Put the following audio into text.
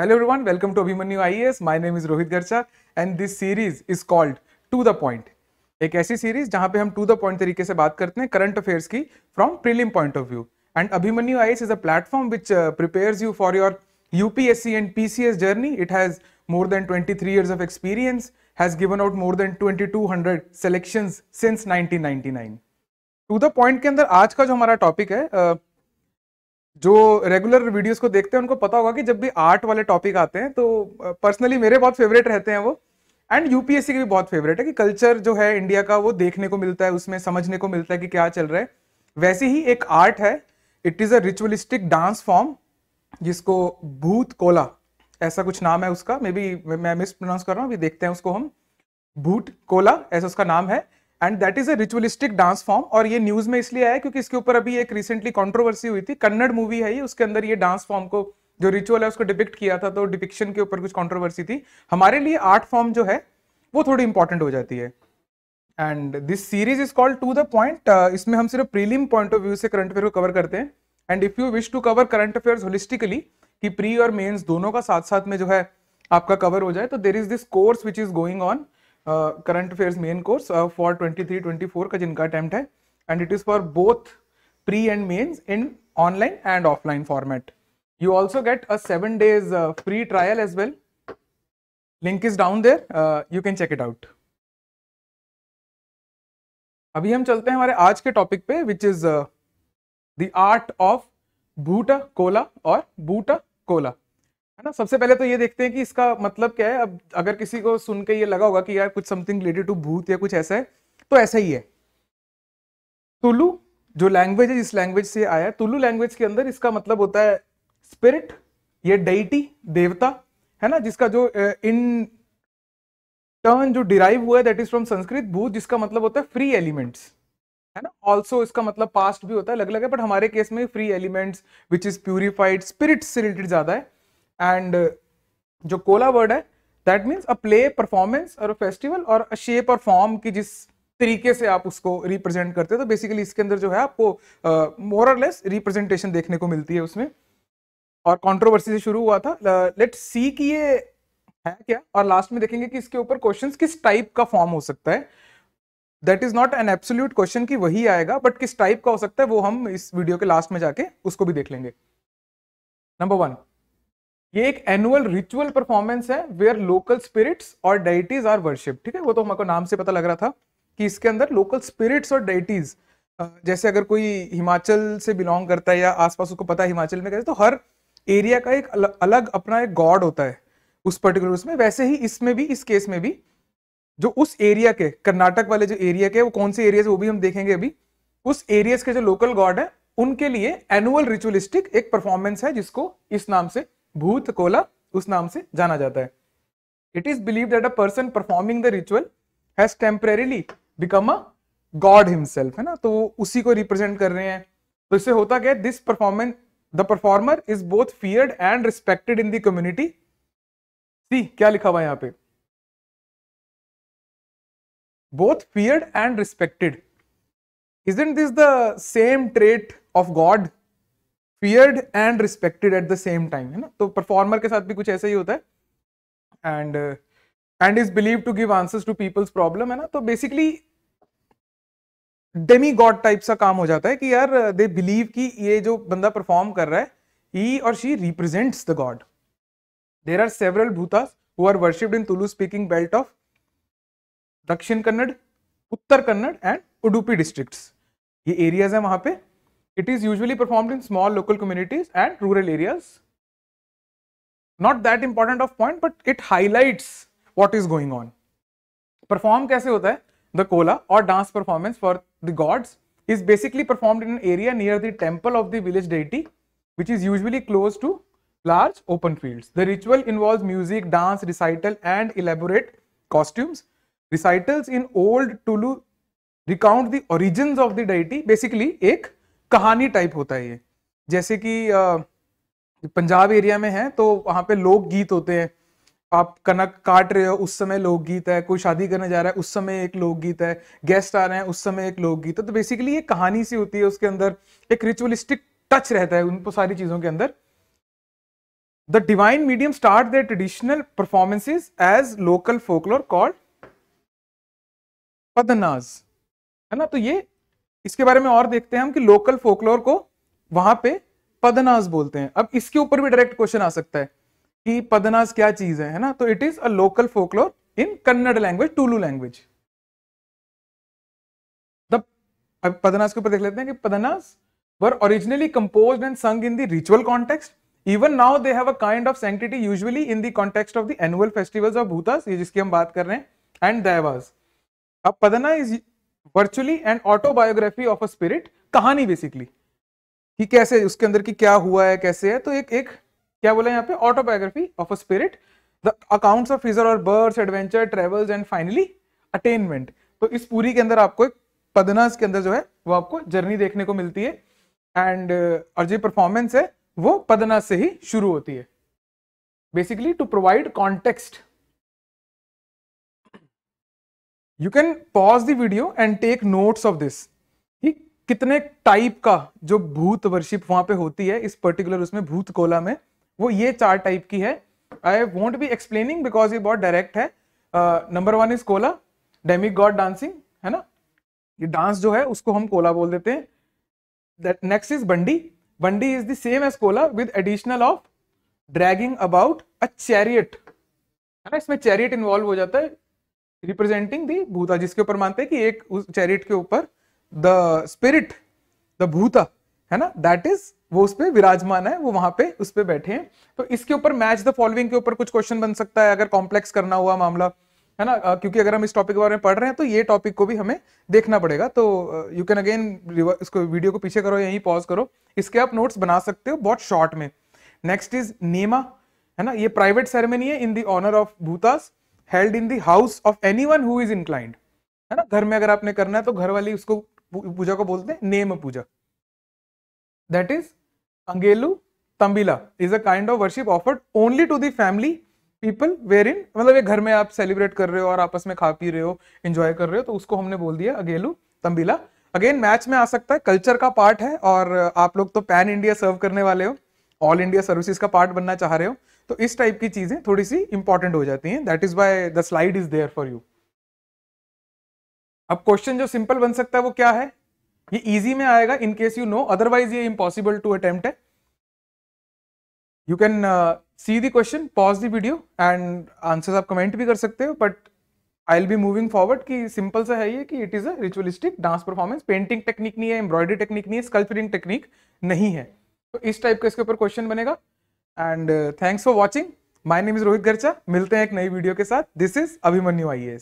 Hello welcome to Abhimanyu IAS my name is Rohit Garcha and this series is called to the point एक ऐसी series जहां पे हम to the point तरीके से बात करते हैं करंट अफेयर्स की from prelim point of view and Abhimanyu I is a platform which prepare you for your UPSC and PCS journey it has more than three years of experience has given out more than twenty two hundred selection since nine to the point के अंदर आज का जो हमारा topic है uh, जो regular videos को देखते हैं उनको पता होगा कि जब भी आर्ट वाले टॉपिक आते हैं तो पर्सनली मेरे बहुत फेवरेट रहते हैं वो एंड यूपीएससी के भी बहुत फेवरेट है कि कल्चर जो है इंडिया का वो देखने को मिलता है उसमें समझने को मिलता है कि क्या चल रहा है वैसे ही एक आर्ट है it is a ritualistic dance form जिसको भूत कोला ऐसा कुछ नाम है उसका मे बी मैं मिस प्रोनाउंस कर रहा हूँ अभी देखते हैं उसको हम भूत कोला ऐसा उसका नाम है and that is a ritualistic dance form और ये न्यूज में इसलिए आया क्योंकि इसके ऊपर अभी एक रिसेंटली कॉन्ट्रोवर्सी हुई थी कन्नड़ मूवी है ये उसके अंदर ये डांस फॉर्म को जो रिचुअल है उसको डिपिक्ट किया था तो डिपिक्शन के ऊपर कुछ कॉन्ट्रोवर्सी थी हमारे लिए आर्ट फॉर्म जो है वो थोड़ी इंपॉर्टेंट हो जाती है and this series is called to the point इसमें हम सिर्फ प्रीलिम पॉइंट ऑफ व्यू से करंट अफेयर को कवर करते हैं and if you wish to cover current affair holistically कि प्री और मेन्स दोनों का साथ साथ में जो है आपका कवर हो जाए तो there is this course which is going on current affairs main course for 23 24 का जिनका अटेम्प्ट है and it is for both pre and mains in online and offline format you also get a seven days free trial as well link is down down you can check it out अभी हम चलते हैं हमारे आज के topic पे which is the art of Buta Cola और Bhuta Cola है ना सबसे पहले तो ये देखते हैं कि इसका मतलब क्या है अब अगर किसी को सुन के ये लगा होगा कि यार कुछ समथिंग रिलेटेड टू भूत या कुछ ऐसा है तो ऐसा ही है तुलू जो लैंग्वेज है इस लैंग्वेज से आया है तुलू लैंग्वेज के अंदर इसका मतलब होता है स्पिरिट ये डेइटी देवता है ना जिसका जो इन टर्न जो डिराइव हुआ है दैट इज फ्रॉम संस्कृत भूत जिसका मतलब होता है फ्री एलिमेंट्स है ना ऑल्सो इसका मतलब पास्ट भी होता है अलग अलग है बट हमारे केस में free elements which is purified spirit से रिलेटेड ज्यादा है एंड uh, जो कोला वर्ड है that means a play performance और फेस्टिवल और अ शेप और फॉर्म की जिस तरीके से आप उसको रिप्रेजेंट करते हो तो बेसिकली इसके अंदर जो है आपको मोरलेस uh, रिप्रेजेंटेशन देखने को मिलती है उसमें और कंट्रोवर्सी से शुरू हुआ था लेट सी कि ये है क्या और लास्ट में देखेंगे कि इसके ऊपर क्वेश्चंस किस टाइप का फॉर्म हो सकता है that is not an absolute question की वही आएगा बट किस टाइप का हो सकता है वो हम इस वीडियो के लास्ट में जाके उसको भी देख लेंगे नंबर वन ये एक एनुअल रिचुअल परफॉर्मेंस है वेयर लोकल स्पिरिट्स और डाइटीज आर वर्शिप ठीक है वो तो हमको नाम से पता लग रहा था कि इसके अंदर लोकल स्पिरिट्स और डाइटीज जैसे अगर कोई हिमाचल से बिलोंग करता है या आसपास उसको पता है हिमाचल में कैसे तो हर एरिया का एक अलग, अलग अपना एक गॉड होता है उस पर्टिकुलर उसमें वैसे ही इसमें भी इस केस में भी जो उस एरिया के कर्नाटक वाले जो एरिया के वो कौन से एरियाज वो भी हम देखेंगे अभी उस एरियाज के जो लोकल गॉड है उनके लिए एनुअल रिचुअलिस्टिक एक परफॉर्मेंस है जिसको इस नाम से भूत कोला उस नाम से जाना जाता है it is believe that a person performing the ritual has temporarily become a god himself है ना तो वो उसी को रिप्रेजेंट कर रहे हैं तो इससे होता क्या this performance the performer is both feared and respected in the community see क्या लिखा हुआ है यहाँ पे both feared and respected isn't this the same trait of god feared and respected at the same time है ना तो performer के साथ भी कुछ ऐसा ही होता है and and is believe to give answers to people's problem है ना तो बेसिकली डेमी गॉड टाइप सा काम हो जाता है कि यार दे uh, बिलीव कि ये जो बंदा परफॉर्म कर रहा है ही और she represents the god there are several Bhutas who are worshipped in Tulu speaking belt of Dakshin Kannada Uttar Kannada and Udupi districts ये एरियाज है वहां पे It is usually performed in small local communities and rural areas. Not that important of point, but it highlights what is going on. Perform kaise hota hai? The kola or dance performance for the gods is basically performed in an area near the temple of the village deity, which is usually close to large open fields. The ritual involves music, dance, recital, and elaborate costumes. Recitals in old Tulu recount the origins of the deity. Basically, एक कहानी type होता है ये जैसे कि Punjab area में है तो वहां पे लोकगीत होते हैं आप कनक काट रहे हो उस समय लोकगीत है कोई शादी करने जा रहा है उस समय एक लोकगीत है गेस्ट आ रहे हैं उस समय एक लोकगीत है तो बेसिकली ये कहानी सी होती है उसके अंदर एक रिचुअलिस्टिक टच रहता है उन सारी चीजों के अंदर the divine medium start the traditional performances as local folklore called Paddanas है ना तो ये इसके बारे में और देखते हैं हम कि लोकल फोकलोर को वहां पे पदनाज बोलते हैं अब इसके ऊपर भी डायरेक्ट क्वेश्चन आ सकता है कि पदनाज क्या चीज है, है ना तो it is a local folklore in Kannada language Tulu language अब पदनाज के ऊपर देख लेते हैं कि Paddanas were originally compose and sung in the ritual context even now they have a kind of sanctity usually in the context of the annual festivals of Bhutas ये जिसकी हम बात कर रहे हैं एंड दैवास अब Paddana is virtually and autobiography of a spirit कहानी basically कि कैसे उसके अंदर की क्या हुआ है कैसे है तो एक एक क्या बोला यहाँ पे autobiography of a spirit the account of फिजर और birth adventure travels and finally attainment तो इस पूरी के अंदर आपको एक पदनास के अंदर जो है वो आपको जर्नी देखने को मिलती है एंड और जो परफॉर्मेंस है वो पदनास से ही शुरू होती है basically to provide context you can pause the video and take notes of this कितने टाइप का जो भूत वर्शिप वहां पे होती है इस पर्टिकुलर उसमें भूत कोला में वो ये चार टाइप की है I want be explaining because ये बहुत डायरेक्ट है नंबर वन इज कोला डेमिक गॉड डांसिंग है ना ये डांस जो है उसको हम कोला बोल देते हैं that next is Bandi Bandi is the same as Kola with additional of dragging about a chariot है ना इसमें चैरियट इन्वॉल्व हो जाता है रिप्रेजेंटिंग दी भूता जिसके ऊपर मानते हैं कि एक उस चैरिट के ऊपर द स्पिरिट द भूता है ना दैट इज वो उस पर विराजमान है वो वहां पे उस पर बैठे हैं तो इसके ऊपर मैच द फॉलोइंग के ऊपर कुछ क्वेश्चन बन सकता है अगर कॉम्प्लेक्स करना हुआ मामला है ना क्योंकि अगर हम इस टॉपिक के बारे में पढ़ रहे हैं तो ये टॉपिक को भी हमें देखना पड़ेगा तो यू कैन अगेन इसको वीडियो को पीछे करो यहीं पॉज करो इसके आप नोट्स बना सकते हो बहुत शॉर्ट में नेक्स्ट इज नेमा है ना ये प्राइवेट सेरेमनी है in the honour of Bhutas held in the house of anyone who is inclined है ना घर में अगर आपने करना है तो घर वाली उसको पूजा को बोलते हैं name puja that is Angelu Tambila is a kind of worship offered only to the family people wherein मतलब ये घर में आप सेलिब्रेट कर रहे हो और आपस में खा पी रहे हो इंजॉय कर रहे हो तो उसको हमने बोल दिया अगेलू तंबिला अगेन मैच में आ सकता है कल्चर का पार्ट है और आप लोग तो पैन इंडिया सर्व करने वाले हो ऑल इंडिया सर्विसेज का पार्ट बनना चाह रहे हो तो इस टाइप की चीजें थोड़ी सी इंपॉर्टेंट हो जाती हैं that is by the slide is there for you अब क्वेश्चन जो सिंपल बन सकता है वो क्या है ये इजी में आएगा in case you know otherwise ये इम्पॉसिबल टू अटेम्प्ट है you can see the question pause the video and answers आप कमेंट भी कर सकते हो but I will be moving forward कि सिंपल सा है ये कि it is a ritualistic dance performance painting technique नहीं है एम्ब्रॉयडरी टेक्निक नहीं है स्कल्परिंग टेक्निक नहीं है तो इस टाइप का इसके ऊपर क्वेश्चन बनेगा and thanks for watching my name is Rohit Garcha मिलते हैं एक नई वीडियो के साथ दिस इज अभिमन्यू आई